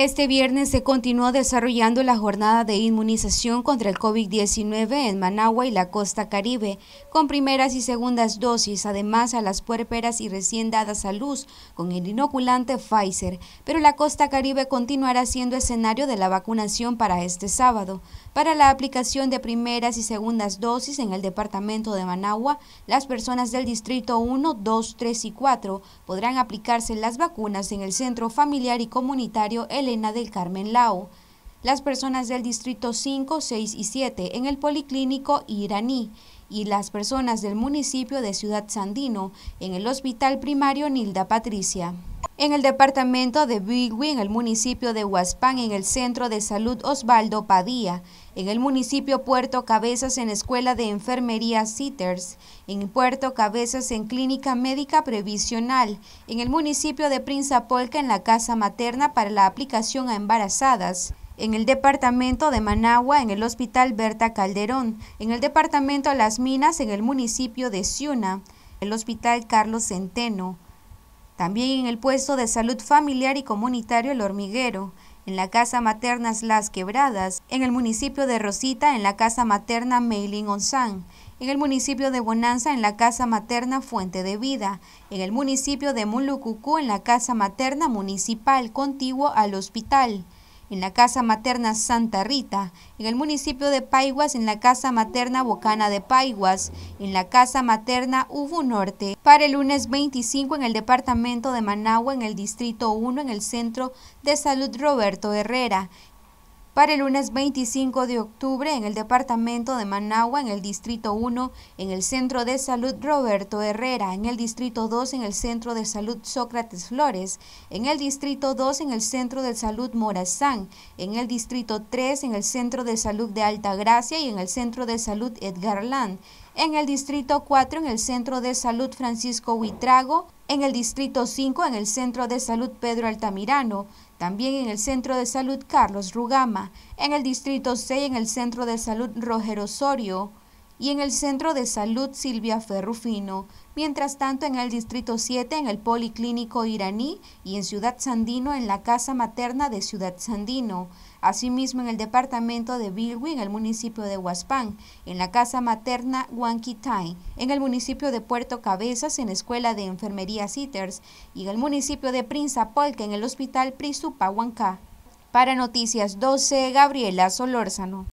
Este viernes se continuó desarrollando la jornada de inmunización contra el COVID-19 en Managua y la costa caribe, con primeras y segundas dosis, además a las puerperas y recién dadas a luz con el inoculante Pfizer, pero la costa caribe continuará siendo escenario de la vacunación para este sábado. Para la aplicación de primeras y segundas dosis en el departamento de Managua, las personas del distrito 1, 2, 3 y 4 podrán aplicarse las vacunas en el Centro Familiar y Comunitario L Elena del Carmen Lau, las personas del distrito 5, 6 y 7 en el Policlínico Iraní y las personas del municipio de Ciudad Sandino en el Hospital Primario Nilda Patricia en el departamento de Bigui, en el municipio de Huaspán, en el Centro de Salud Osvaldo Padilla, en el municipio Puerto Cabezas en Escuela de Enfermería Citers, en Puerto Cabezas en Clínica Médica Previsional, en el municipio de Prinzapolca en la Casa Materna para la aplicación a embarazadas, en el departamento de Managua, en el Hospital Berta Calderón, en el departamento Las Minas, en el municipio de Ciuna, el Hospital Carlos Centeno, también en el puesto de salud familiar y comunitario El Hormiguero, en la Casa Materna Las Quebradas, en el municipio de Rosita, en la Casa Materna Meiling Onsan, en el municipio de Bonanza, en la Casa Materna Fuente de Vida, en el municipio de Mulucucú, en la Casa Materna Municipal, contiguo al hospital en la Casa Materna Santa Rita, en el municipio de Paiguas, en la Casa Materna Bocana de Paiguas, en la Casa Materna Ubu Norte, para el lunes 25 en el departamento de Managua, en el Distrito 1, en el Centro de Salud Roberto Herrera, para el lunes 25 de octubre, en el departamento de Managua, en el distrito 1, en el centro de salud Roberto Herrera, en el distrito 2, en el centro de salud Sócrates Flores, en el distrito 2, en el centro de salud Morazán, en el distrito 3, en el centro de salud de Alta Gracia y en el centro de salud Edgar Land, en el distrito 4, en el centro de salud Francisco Huitrago, en el Distrito 5 en el Centro de Salud Pedro Altamirano, también en el Centro de Salud Carlos Rugama, en el Distrito 6 en el Centro de Salud Roger Osorio, y en el Centro de Salud Silvia Ferrufino. Mientras tanto, en el Distrito 7, en el Policlínico Iraní y en Ciudad Sandino, en la Casa Materna de Ciudad Sandino. Asimismo, en el departamento de Bilwi, en el municipio de Huaspán, en la Casa Materna Huanquitay, en el municipio de Puerto Cabezas, en la Escuela de Enfermería Citers y en el municipio de Prinzapolca, en el Hospital Prisupa Para Noticias 12, Gabriela Solórzano.